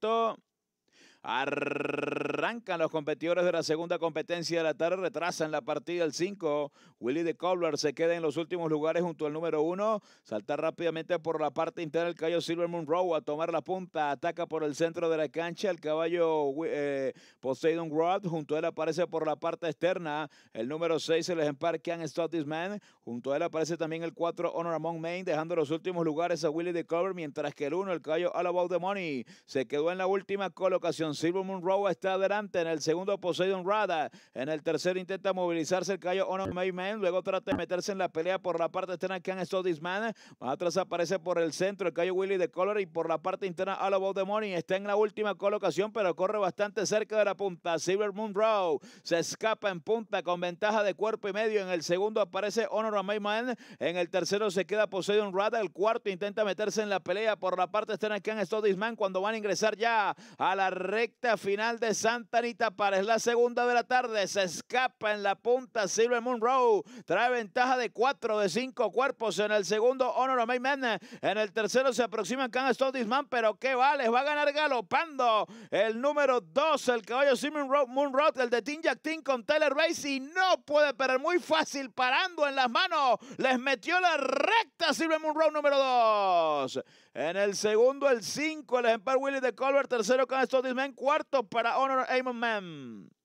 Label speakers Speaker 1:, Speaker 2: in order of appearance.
Speaker 1: To Arrancan los competidores de la segunda competencia de la tarde, retrasan la partida el 5. Willy de Cobbler se queda en los últimos lugares junto al número 1. Salta rápidamente por la parte interna el caballo Silver Moon Row a tomar la punta. Ataca por el centro de la cancha el caballo eh, Poseidon Rod. Junto a él aparece por la parte externa el número 6, se les Can Stop This Man. Junto a él aparece también el 4, Honor Among Main, dejando los últimos lugares a Willy de Cobbler, mientras que el 1, el caballo All About the Money, se quedó en la última colocación. Silver Moon Row está adelante. En el segundo, Poseidon Rada. En el tercero, intenta movilizarse el callo Honor Mayman. Luego trata de meterse en la pelea por la parte externa. Can disman, Más atrás aparece por el centro el callo Willy de Color. Y por la parte interna, All About the Morning. Está en la última colocación, pero corre bastante cerca de la punta. Silver Moon Row se escapa en punta con ventaja de cuerpo y medio. En el segundo, aparece Honor Mayman. En el tercero, se queda Poseidon Rada. El cuarto, intenta meterse en la pelea por la parte externa. Can disman Cuando van a ingresar ya a la red recta final de Santa Anita es La segunda de la tarde se escapa en la punta Silver Row. Trae ventaja de cuatro, de cinco cuerpos en el segundo Honor of Man. En el tercero se aproxima can Disman, pero qué vale, va a ganar galopando el número dos el caballo Simon Road, el de Team Jack con Taylor Race y no puede perder muy fácil parando en las manos. Les metió la recta Silver Monroe número dos En el segundo el cinco el ejemplar Willy de Colbert, tercero can Disman cuarto para Honor Amon Man.